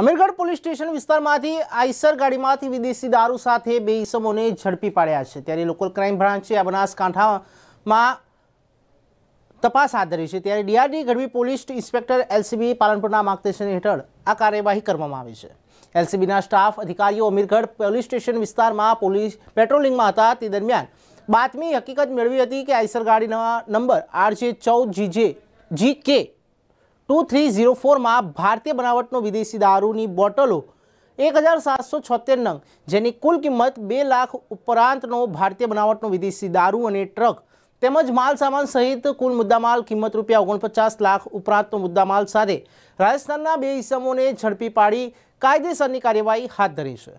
Amirgadh police station વિસ્તારમાંથી Eicher ગાડીમાંથી વિદેશી દારૂ સાથે બે ઈસમોને ઝડપી પાડ્યા છે ત્યારે લોકલ ક્રાઇમ બ્રાન્ચે આ બનાસકાંઠામાં તપાસ હાથ ધરી છે ત્યારે D R D Gadhvi police inspector LCB પાલનપુરના માર્ગદર્શન હેઠળ આ કાર્યવાહી કરવામાં આવી છે એલસીબીના સ્ટાફ અધિકારીઓ અમીરગઢ પોલીસ સ્ટેશન વિસ્તારમાં પોલીસ પેટ્રોલિંગમાં હતા તે દરમિયાન બાતમી હકીકત મેળવી હતી કે આઈસર ગાડીના નંબર આરજે ચૌદ GJ G K two three zero ફોરમાં ભારતીય બનાવટનો વિદેશી દારૂની બોટલો એક હજાર સાતસો છોતેર નંગ જેની કુલ કિંમત બે લાખ ઉપરાંતનો ભારતીય બનાવટનો વિદેશી દારૂ અને ટ્રક તેમજ માલ સામાન સહિત કુલ મુદ્દામાલ કિંમત રૂપિયા ઓગણપચાસ લાખ ઉપરાંતનો મુદ્દામાલ સાથે રાજસ્થાનના બે ઇસમોને ઝડપી પાડી કાયદેસરની કાર્યવાહી હાથ ધરી છે